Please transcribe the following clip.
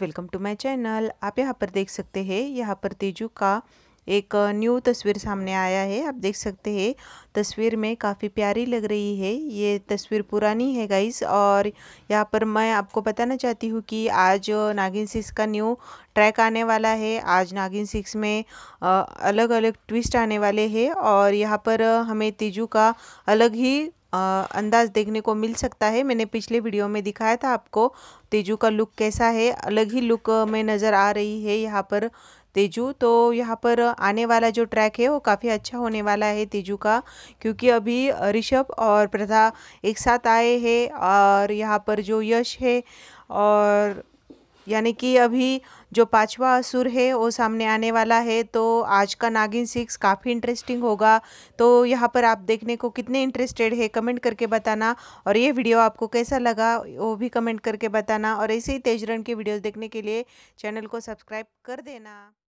welcome to my channel आप यहाँ पर देख सकते हैं यहाँ पर तेजू का एक न्यू तस्वीर सामने आया है आप देख सकते हैं तस्वीर में काफ़ी प्यारी लग रही है ये तस्वीर पुरानी है गाइस और यहाँ पर मैं आपको बताना चाहती हूँ कि आज नागिन सिक्स का न्यू ट्रैक आने वाला है आज नागिन सिक्स में अलग अलग ट्विस्ट आने वाले हैं और यहाँ पर हमें तेजू का अलग ही अंदाज़ देखने को मिल सकता है मैंने पिछले वीडियो में दिखाया था आपको तेजू का लुक कैसा है अलग ही लुक में नज़र आ रही है यहाँ पर तेजू तो यहाँ पर आने वाला जो ट्रैक है वो काफ़ी अच्छा होने वाला है तेजू का क्योंकि अभी ऋषभ और प्रथा एक साथ आए हैं और यहाँ पर जो यश है और यानी कि अभी जो पांचवा असुर है वो सामने आने वाला है तो आज का नागिन सिक्स काफ़ी इंटरेस्टिंग होगा तो यहाँ पर आप देखने को कितने इंटरेस्टेड है कमेंट करके बताना और ये वीडियो आपको कैसा लगा वो भी कमेंट करके बताना और ऐसे ही तेजरन की वीडियोज़ देखने के लिए चैनल को सब्सक्राइब कर देना